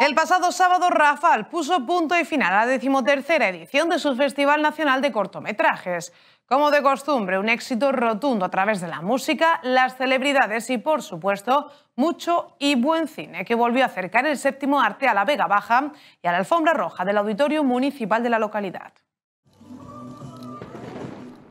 El pasado sábado, Rafal puso punto y final a la decimotercera edición de su Festival Nacional de Cortometrajes. Como de costumbre, un éxito rotundo a través de la música, las celebridades y, por supuesto, mucho y buen cine, que volvió a acercar el séptimo arte a la Vega Baja y a la alfombra roja del Auditorio Municipal de la localidad.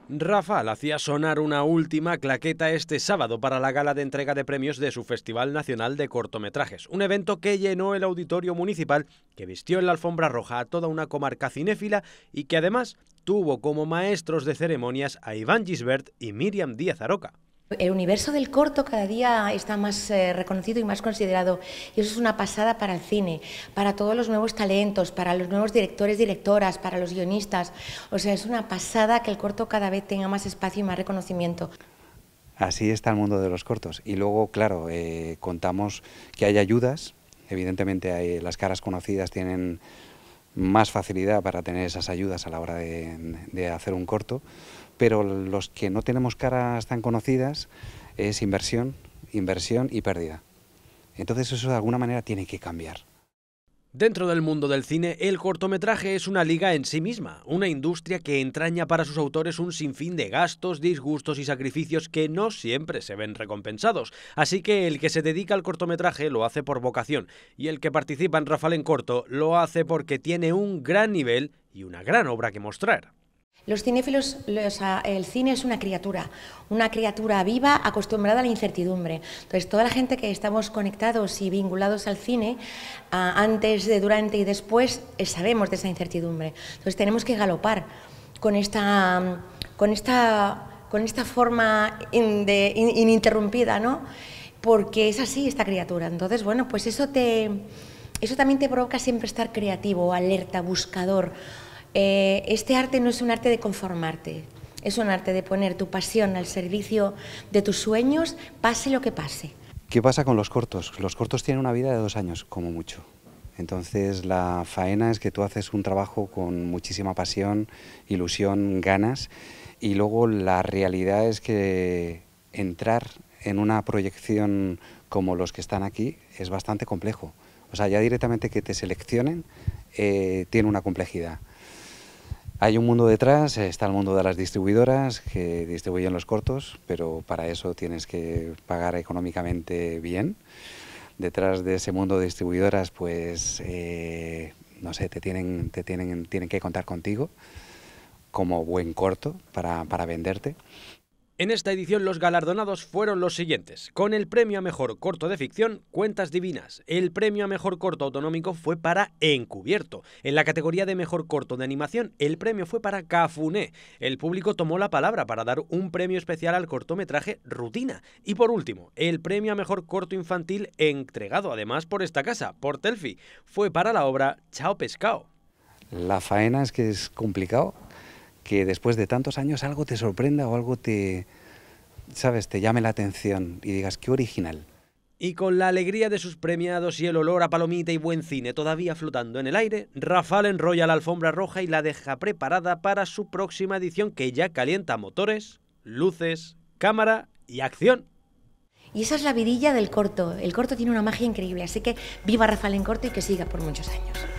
Rafael hacía sonar una última claqueta este sábado para la gala de entrega de premios de su Festival Nacional de Cortometrajes, un evento que llenó el auditorio municipal, que vistió en la alfombra roja a toda una comarca cinéfila y que además tuvo como maestros de ceremonias a Iván Gisbert y Miriam Díaz Aroca. El universo del corto cada día está más eh, reconocido y más considerado y eso es una pasada para el cine, para todos los nuevos talentos, para los nuevos directores, directoras, para los guionistas. O sea, es una pasada que el corto cada vez tenga más espacio y más reconocimiento. Así está el mundo de los cortos. Y luego, claro, eh, contamos que hay ayudas, evidentemente hay, las caras conocidas tienen más facilidad para tener esas ayudas a la hora de, hacer un corto, pero los que no tenemos caras tan conocidas es inversión, inversión y pérdida. Entonces eso de alguna manera tiene que cambiar. Dentro del mundo del cine, el cortometraje es una liga en sí misma, una industria que entraña para sus autores un sinfín de gastos, disgustos y sacrificios que no siempre se ven recompensados. Así que el que se dedica al cortometraje lo hace por vocación y el que participa en Rafael en corto lo hace porque tiene un gran nivel y una gran obra que mostrar. Los cinéfilos, ah, el cine es una criatura, una criatura viva acostumbrada a la incertidumbre. Entonces, toda la gente que estamos conectados y vinculados al cine, ah, antes, de, durante y después, eh, sabemos de esa incertidumbre. Entonces, tenemos que galopar con esta, mm, con esta, con esta forma ininterrumpida, ¿no? Porque es así esta criatura. Entonces, bueno, pues eso, te, eso también te provoca siempre estar creativo, alerta, buscador. Eh, este arte no es un arte de conformarte, es un arte de poner tu pasión al servicio de tus sueños, pase lo que pase. ¿Qué pasa con los cortos? Los cortos tienen una vida de dos años, como mucho. Entonces la faena es que tú haces un trabajo con muchísima pasión, ilusión, ganas, y luego la realidad es que entrar en una proyección como los que están aquí es bastante complejo. O sea, ya directamente que te seleccionen eh, tiene una complejidad. Hay un mundo detrás, está el mundo de las distribuidoras que distribuyen los cortos, pero para eso tienes que pagar económicamente bien. Detrás de ese mundo de distribuidoras, pues, eh, no sé, te tienen, te tienen, tienen que contar contigo como buen corto para, para venderte. En esta edición los galardonados fueron los siguientes. Con el premio a mejor corto de ficción, Cuentas Divinas. El premio a mejor corto autonómico fue para Encubierto. En la categoría de mejor corto de animación, el premio fue para Cafuné. El público tomó la palabra para dar un premio especial al cortometraje Rutina. Y por último, el premio a mejor corto infantil, entregado además por esta casa, por Telfi, fue para la obra Chao Pescao. La faena es que es complicado que después de tantos años algo te sorprenda o algo te, sabes, te llame la atención y digas, qué original. Y con la alegría de sus premiados y el olor a palomita y buen cine todavía flotando en el aire, Rafael enrolla la alfombra roja y la deja preparada para su próxima edición que ya calienta motores, luces, cámara y acción. Y esa es la vidilla del corto. El corto tiene una magia increíble, así que viva Rafael en corto y que siga por muchos años.